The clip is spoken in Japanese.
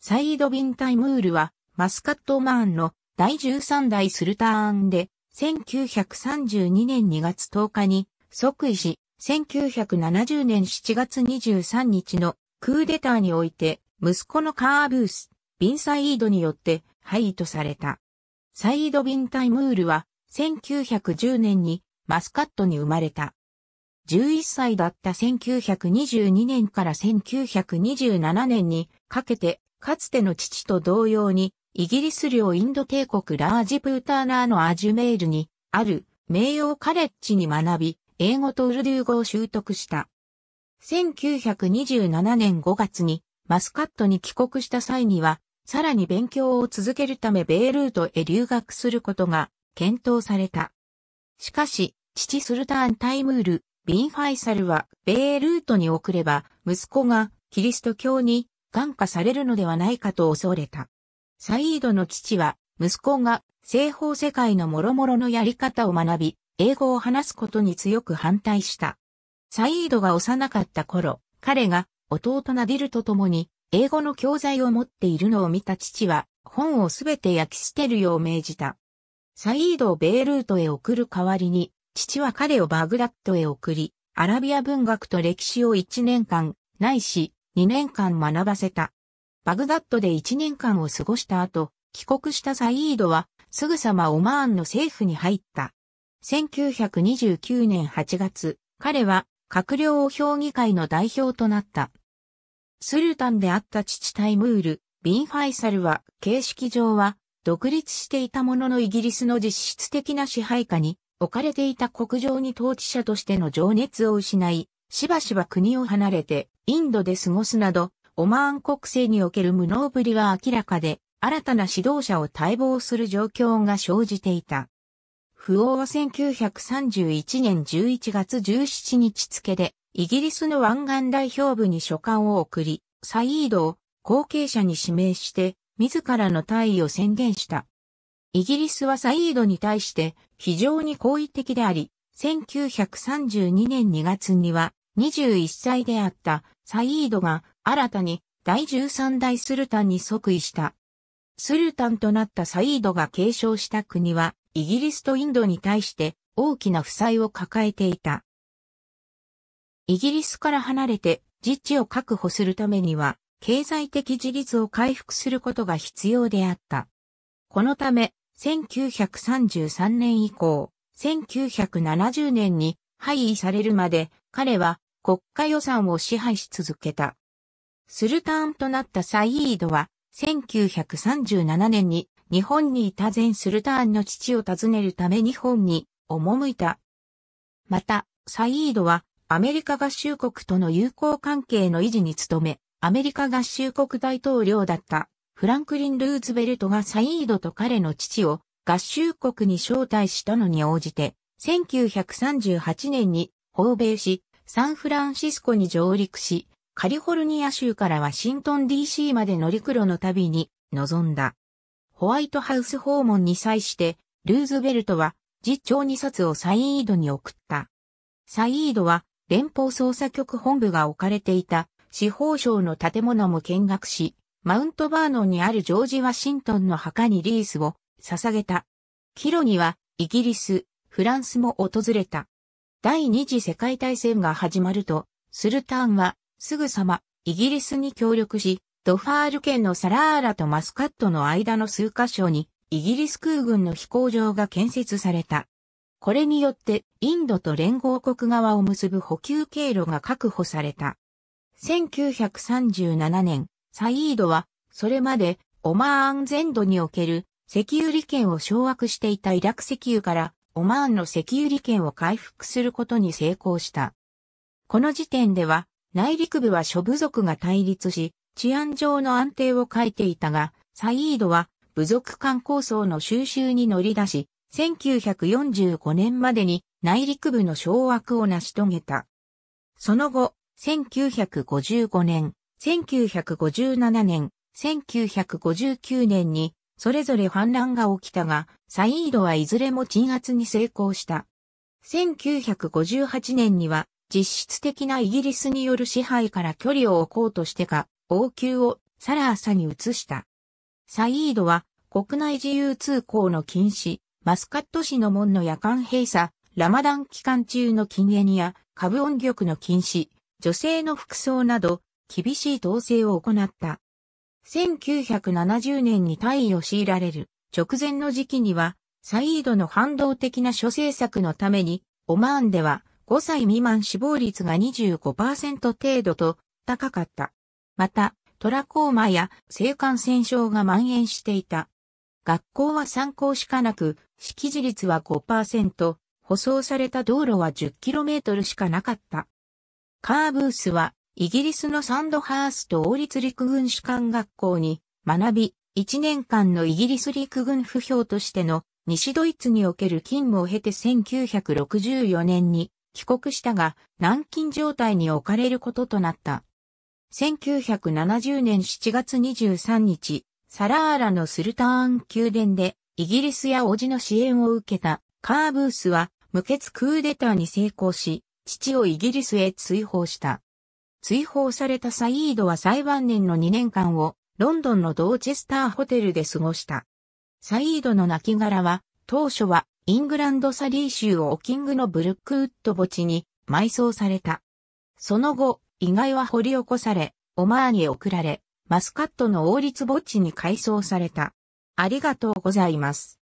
サイード・ビン・タイムールは、マスカット・マーンの第13代スルターンで、1932年2月10日に即位し、1970年7月23日のクーデターにおいて、息子のカーブース、ビン・サイードによって廃位とされた。サイード・ビン・タイムールは、1910年にマスカットに生まれた。11歳だった1922年から1927年にかけてかつての父と同様に、イギリス領インド帝国ラージプーターナーのアジュメールに、ある、名誉カレッジに学び、英語とウルデュー語を習得した。1927年5月に、マスカットに帰国した際には、さらに勉強を続けるためベイルートへ留学することが検討された。しかし、父スルターン・タイムール、ビン・ファイサルは、ベイルートに送れば、息子がキリスト教に感化されるのではないかと恐れた。サイードの父は、息子が西方世界の諸々のやり方を学び、英語を話すことに強く反対した。サイードが幼かった頃、彼が弟ナディルと共に英語の教材を持っているのを見た父は本をすべて焼き捨てるよう命じた。サイードをベイルートへ送る代わりに、父は彼をバグダッドへ送り、アラビア文学と歴史を一年間、ないし2年間学ばせた。バグダッドで1年間を過ごした後、帰国したサイードは、すぐさまオマーンの政府に入った。1929年8月、彼は閣僚評議会の代表となった。スルタンであった父タイムール、ビン・ファイサルは形式上は独立していたもののイギリスの実質的な支配下に置かれていた国情に統治者としての情熱を失い、しばしば国を離れてインドで過ごすなど、オマーン国政における無能ぶりは明らかで、新たな指導者を待望する状況が生じていた。不王は1931年11月17日付で、イギリスの湾岸代表部に書簡を送り、サイードを後継者に指名して、自らの退位を宣言した。イギリスはサイードに対して非常に好意的であり、1932年2月には21歳であったサイードが新たに第13代スルタンに即位した。スルタンとなったサイードが継承した国はイギリスとインドに対して大きな負債を抱えていた。イギリスから離れて自治を確保するためには経済的自立を回復することが必要であった。このため1933年以降、1970年に廃位されるまで彼は国家予算を支配し続けた。スルターンとなったサイードは、1937年に日本にいた前スルターンの父を訪ねるため日本に赴いた。また、サイードはアメリカ合衆国との友好関係の維持に努め、アメリカ合衆国大統領だったフランクリン・ルーズベルトがサイードと彼の父を合衆国に招待したのに応じて、1938年に訪米し、サンフランシスコに上陸し、カリフォルニア州からワシントン DC まで乗り黒の旅に臨んだ。ホワイトハウス訪問に際して、ルーズベルトは、実長2冊をサイードに送った。サイードは、連邦捜査局本部が置かれていた司法省の建物も見学し、マウントバーノンにあるジョージ・ワシントンの墓にリースを捧げた。帰路にはイギリス、フランスも訪れた。第二次世界大戦が始まると、スルタンは、すぐさま、イギリスに協力し、ドファール県のサラーラとマスカットの間の数カ所に、イギリス空軍の飛行場が建設された。これによって、インドと連合国側を結ぶ補給経路が確保された。1937年、サイードは、それまで、オマーン全土における石油利権を掌握していたイラク石油からオマーンの石油利権を回復することに成功した。この時点では、内陸部は諸部族が対立し、治安上の安定を欠いていたが、サイードは部族間構想の収集に乗り出し、1945年までに内陸部の掌握を成し遂げた。その後、1955年、1957年、1959年にそれぞれ反乱が起きたが、サイードはいずれも鎮圧に成功した。1958年には、実質的なイギリスによる支配から距離を置こうとしてか、王宮をサラーサに移した。サイードは、国内自由通行の禁止、マスカット市の門の夜間閉鎖、ラマダン期間中の禁煙や、株音玉の禁止、女性の服装など、厳しい統制を行った。1970年に退位を強いられる直前の時期には、サイードの反動的な諸政策のために、オマーンでは5歳未満死亡率が25%程度と高かった。また、トラコーマや性感染症が蔓延していた。学校は参考しかなく、識字率は5%、舗装された道路は 10km しかなかった。カーブースはイギリスのサンドハースト王立陸軍士官学校に学び、1年間のイギリス陸軍不評としての西ドイツにおける勤務を経て1964年に帰国したが軟禁状態に置かれることとなった。1970年7月23日、サラーラのスルターン宮殿でイギリスや叔父の支援を受けたカーブースは無血クーデターに成功し、父をイギリスへ追放した。追放されたサイードは最晩年の2年間をロンドンのドーチェスターホテルで過ごした。サイードの亡骸は当初はイングランドサリー州オーキングのブルックウッド墓地に埋葬された。その後、遺骸は掘り起こされ、オマーン送られ、マスカットの王立墓地に改装された。ありがとうございます。